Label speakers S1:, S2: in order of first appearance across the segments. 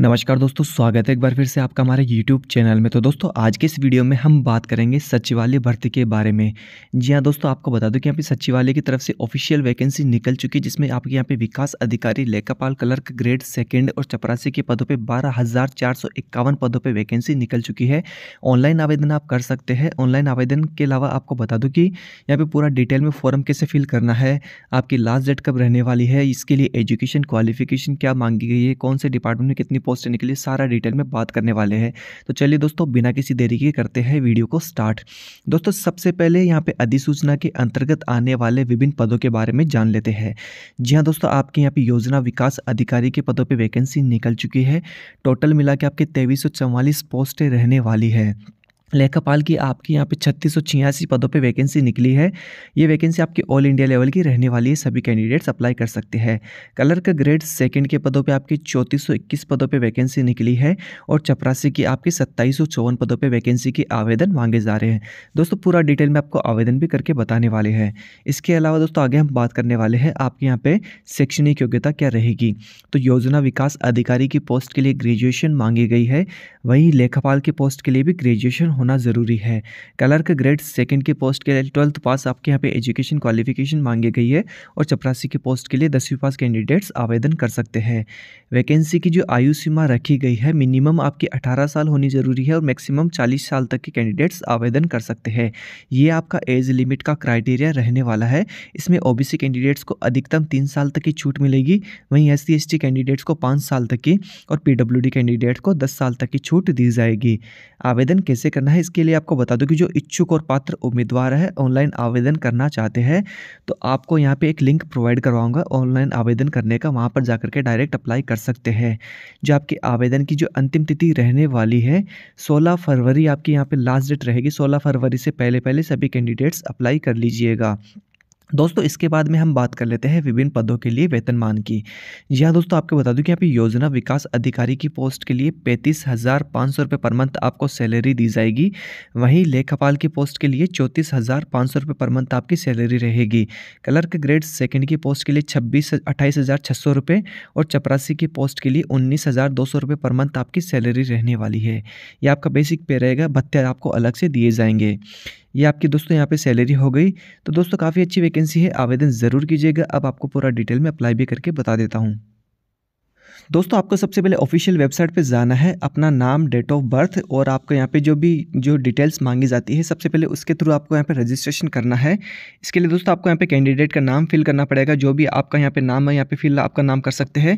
S1: नमस्कार दोस्तों स्वागत है एक बार फिर से आपका हमारे YouTube चैनल में तो दोस्तों आज के इस वीडियो में हम बात करेंगे सचिवालय भर्ती के बारे में जी हाँ दोस्तों आपको बता दूं कि यहाँ पे सचिवालय की तरफ से ऑफिशियल वैकेंसी निकल चुकी है जिसमें आपके यहाँ पे विकास अधिकारी लेखापाल क्लर्क ग्रेड सेकेंड और चपरासी के पदों पर बारह पदों पर वैकेंसी निकल चुकी है ऑनलाइन आवेदन आप कर सकते हैं ऑनलाइन आवेदन के अलावा आपको बता दूँ कि यहाँ पर पूरा डिटेल में फॉर्म कैसे फिल करना है आपकी लास्ट डेट कब रहने वाली है इसके लिए एजुकेशन क्वालिफिकेशन क्या मांगी गई है कौन से डिपार्टमेंट में कितनी पोस्ट निकली के लिए सारा डिटेल में बात करने वाले हैं तो चलिए दोस्तों बिना किसी देरी के करते हैं वीडियो को स्टार्ट दोस्तों सबसे पहले यहाँ पे अधिसूचना के अंतर्गत आने वाले विभिन्न पदों के बारे में जान लेते हैं जी हाँ दोस्तों आपके यहाँ पे योजना विकास अधिकारी के पदों पर वैकेंसी निकल चुकी है टोटल मिला के आपके तेईस पोस्टें रहने वाली है लेखापाल की आपके यहाँ पे छत्तीस सौ छियासी पदों पे वैकेंसी निकली है ये वैकेंसी आपकी ऑल इंडिया लेवल की रहने वाली है सभी कैंडिडेट्स अप्लाई कर सकते हैं कलर का ग्रेड सेकंड के पदों पे आपकी चौंतीस सौ इक्कीस पदों पे वैकेंसी निकली है और चपरासी की आपकी सत्ताईस सौ चौवन पदों पे वैकेंसी के आवेदन मांगे जा रहे हैं दोस्तों पूरा डिटेल में आपको आवेदन भी करके बताने वाले हैं इसके अलावा दोस्तों आगे हम बात करने वाले हैं आपके यहाँ पर शैक्षणिक योग्यता क्या रहेगी तो योजना विकास अधिकारी की पोस्ट के लिए ग्रेजुएशन मांगी गई है वहीं लेखापाल की पोस्ट के लिए भी ग्रेजुएशन होना ज़रूरी है क्लर्क ग्रेड सेकेंड के पोस्ट के लिए ट्वेल्थ पास आपके यहाँ पे एजुकेशन क्वालिफिकेशन मांगी गई है और चपरासी के पोस्ट के लिए दसवीं पास कैंडिडेट्स आवेदन कर सकते हैं वैकेंसी की जो आयु सीमा रखी गई है मिनिमम आपकी अठारह साल होनी ज़रूरी है और मैक्सिमम चालीस साल तक के कैंडिडेट्स आवेदन कर सकते हैं ये आपका एज लिमिट का क्राइटेरिया रहने वाला है इसमें ओ कैंडिडेट्स को अधिकतम तीन साल तक की छूट मिलेगी वहीं एस सी कैंडिडेट्स को पाँच साल तक की और पी कैंडिडेट को दस साल तक की छूट दी जाएगी आवेदन कैसे करना करना है इसके लिए आपको बता दूं कि जो इच्छुक और पात्र उम्मीदवार है ऑनलाइन आवेदन करना चाहते हैं तो आपको यहाँ पे एक लिंक प्रोवाइड करवाऊंगा ऑनलाइन आवेदन करने का वहाँ पर जाकर के डायरेक्ट अप्लाई कर सकते हैं जो आपके आवेदन की जो अंतिम तिथि रहने वाली है सोलह फरवरी आपकी यहाँ पर लास्ट डेट रहेगी सोलह फरवरी से पहले पहले सभी कैंडिडेट्स अप्लाई कर लीजिएगा दोस्तों इसके बाद में हम बात कर लेते हैं विभिन्न पदों के लिए वेतनमान की जी हाँ दोस्तों आपको बता दूं कि यहाँ पर योजना विकास अधिकारी की पोस्ट के लिए पैंतीस हज़ार पाँच सौ रुपये पर मंथ आपको सैलरी दी जाएगी वहीं लेखापाल की पोस्ट के लिए चौंतीस हज़ार पाँच सौ रुपये पर मंथ आपकी सैलरी रहेगी क्लर्क ग्रेड सेकेंड की पोस्ट के लिए छब्बीस अट्ठाईस हज़ार छः सौ रुपये और चपरासी की पोस्ट के लिए उन्नीस हज़ार दो सौ रुपये पर मंथ आपकी सैलरी रहने वाली है यह आपका बेसिक पे रहेगा भत्ते आपको अलग से दिए जाएंगे ये आपकी दोस्तों यहाँ पे सैलरी हो गई तो दोस्तों काफ़ी अच्छी वैकेंसी है आवेदन ज़रूर कीजिएगा अब आपको पूरा डिटेल में अप्लाई भी करके बता देता हूँ दोस्तों आपको सबसे पहले ऑफिशियल वेबसाइट पे जाना है अपना नाम डेट ऑफ बर्थ और आपको यहाँ पे जो भी जो डिटेल्स मांगी जाती है सबसे पहले उसके थ्रू आपको यहाँ पे रजिस्ट्रेशन करना है इसके लिए दोस्तों आपको यहाँ पे कैंडिडेट का नाम फिल करना पड़ेगा जो भी आपका यहाँ पे नाम है यहाँ पे फिल आपका नाम कर सकते हैं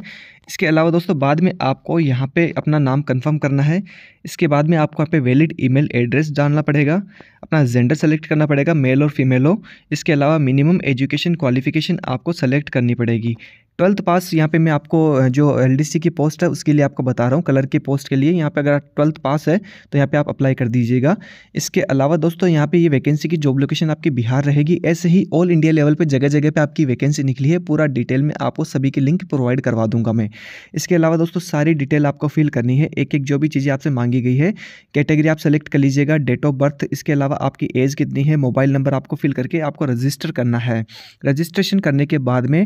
S1: इसके अलावा दोस्तों बाद में आपको यहाँ पे अपना नाम कन्फर्म करना है इसके बाद में आपको यहाँ पे वैलिड ई एड्रेस जानना पड़ेगा अपना जेंडर सेलेक्ट करना पड़ेगा मेल और फीमेल हो इसके अलावा मिनिमम एजुकेशन क्वालिफिकेशन आपको सेलेक्ट करनी पड़ेगी ट्वेल्थ पास यहाँ पे मैं आपको जो एल की पोस्ट है उसके लिए आपको बता रहा हूँ कलर की पोस्ट के लिए यहाँ पे अगर आप ट्वेल्थ पास है तो यहाँ पे आप अप्लाई कर दीजिएगा इसके अलावा दोस्तों यहाँ पे ये वैकेंसी की जॉब लोकेशन आपकी बिहार रहेगी ऐसे ही ऑल इंडिया लेवल पे जगह जगह पे आपकी वैकेंसी निकली है पूरा डिटेल में आपको सभी की लिंक प्रोवाइड करवा दूंगा मैं इसके अलावा दोस्तों सारी डिटेल आपको फिल करनी है एक एक जो भी चीज़ें आपसे मांगी गई है कैटेगरी आप सेलेक्ट कर लीजिएगा डेट ऑफ बर्थ इसके अलावा आपकी एज कितनी है मोबाइल नंबर आपको फिल करके आपको रजिस्टर करना है रजिस्ट्रेशन करने के बाद में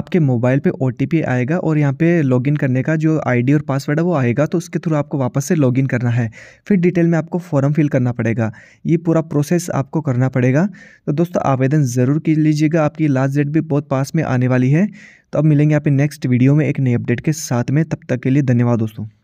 S1: आपके मोबाइल मोबाइल पे ओ आएगा और यहाँ पे लॉगिन करने का जो आईडी और पासवर्ड है वो आएगा तो उसके थ्रू आपको वापस से लॉगिन करना है फिर डिटेल में आपको फॉर्म फिल करना पड़ेगा ये पूरा प्रोसेस आपको करना पड़ेगा तो दोस्तों आवेदन ज़रूर की लीजिएगा आपकी लास्ट डेट भी बहुत पास में आने वाली है तो अब मिलेंगे आप नेक्स्ट वीडियो में एक नए अपडेट के साथ में तब तक के लिए धन्यवाद दोस्तों